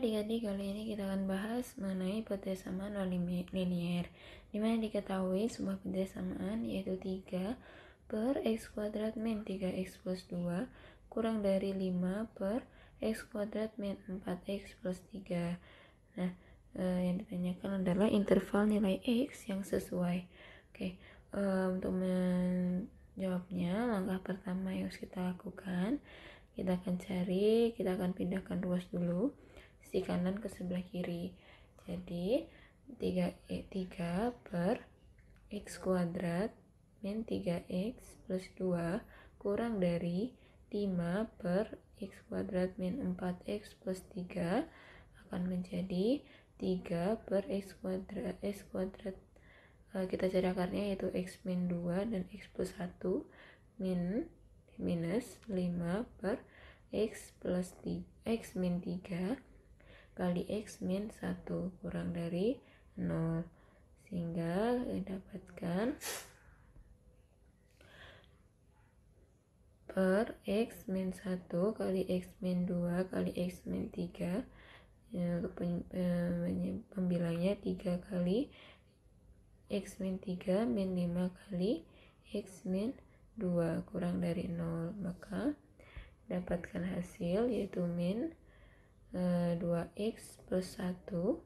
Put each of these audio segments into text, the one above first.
adik-adik, kali ini kita akan bahas mengenai petirsamaan non-linier dimana diketahui sebuah petirsamaan yaitu 3 per x kuadrat min 3x plus 2 kurang dari 5 per x kuadrat min 4x plus 3 nah, e, yang ditanyakan adalah interval nilai x yang sesuai oke, e, untuk menjawabnya langkah pertama yang harus kita lakukan kita akan cari, kita akan pindahkan ruas dulu sisi kanan ke sebelah kiri jadi 3 e 3 per x kuadrat min 3x plus 2 kurang dari 5 per x kuadrat min 4x plus 3 akan menjadi 3 per x kuadrat x kuadrat e, kita cari akarnya yaitu x min 2 dan x plus 1 min minus 5 per x plus 3, x min 3 kali X min 1 kurang dari 0 sehingga kita dapatkan per X min 1 kali X min 2 kali X min 3 ya, eh, pembilangnya 3 kali X min 3 min 5 kali X min 2 kurang dari 0 maka dapatkan hasil yaitu min 2x eh, plus 1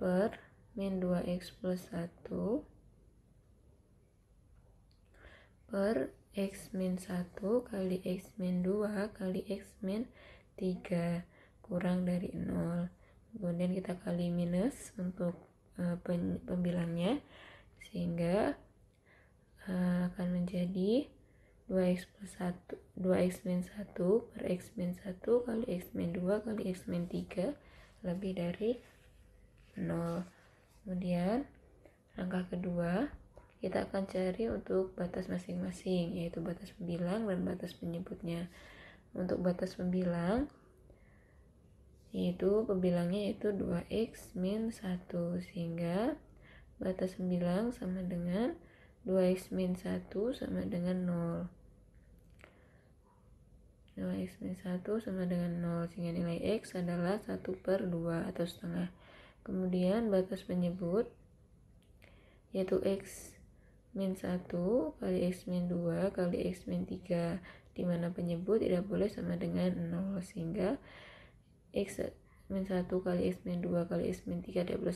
per min 2x plus 1 per x min 1 kali x min 2 kali x min 3 kurang dari 0 kemudian kita kali minus untuk uh, eh, pembilangnya sehingga uh, akan menjadi 2x plus 1 2x min 1 per x min 1 kali x min 2 kali x min 3 lebih dari 0 kemudian langkah kedua kita akan cari untuk batas masing-masing yaitu batas pembilang dan batas penyebutnya untuk batas pembilang yaitu pembilangnya yaitu 2x min 1 sehingga batas pembilang sama dengan 2x min 1 sama dengan 0 nilai X minus 1 sama dengan 0 sehingga nilai X adalah 1 per 2 atau setengah kemudian batas penyebut yaitu X min 1 kali X min 2 kali X min 3 dimana penyebut tidak boleh sama dengan 0 sehingga X min 1 kali X min 2 kali X min 3 tidak boleh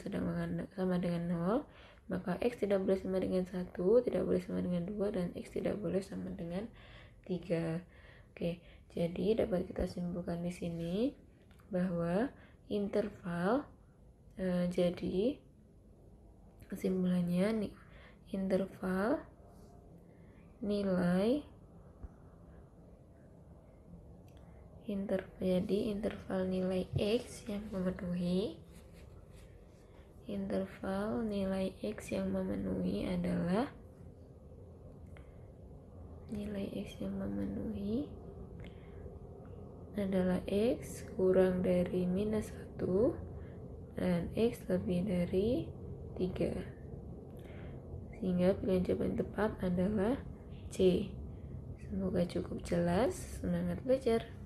sama dengan 0 maka X tidak boleh sama dengan 1, tidak boleh sama dengan 2, dan X tidak boleh sama dengan 3. Oke, jadi dapat kita simpulkan di sini bahwa interval e, jadi kesimpulannya nih interval nilai inter jadi interval nilai x yang memenuhi interval nilai x yang memenuhi adalah nilai X yang memenuhi adalah X kurang dari minus 1 dan X lebih dari 3 sehingga pilihan jawaban tepat adalah C semoga cukup jelas semangat belajar